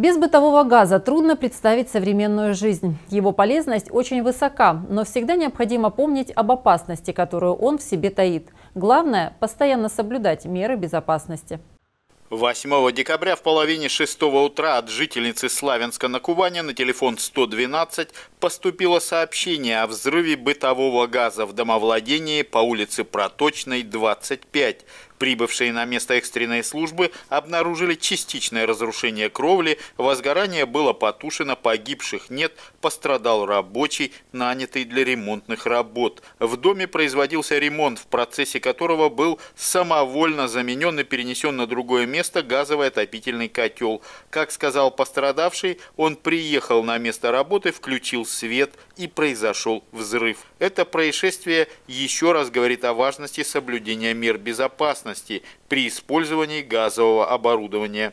Без бытового газа трудно представить современную жизнь. Его полезность очень высока, но всегда необходимо помнить об опасности, которую он в себе таит. Главное – постоянно соблюдать меры безопасности. 8 декабря в половине шестого утра от жительницы Славянска на Кубани на телефон 112 поступило сообщение о взрыве бытового газа в домовладении по улице Проточной, 25. Прибывшие на место экстренной службы обнаружили частичное разрушение кровли, возгорание было потушено, погибших нет, пострадал рабочий, нанятый для ремонтных работ. В доме производился ремонт, в процессе которого был самовольно заменен и перенесен на другое место место газовый отопительный котел. Как сказал пострадавший, он приехал на место работы, включил свет и произошел взрыв. Это происшествие еще раз говорит о важности соблюдения мер безопасности при использовании газового оборудования.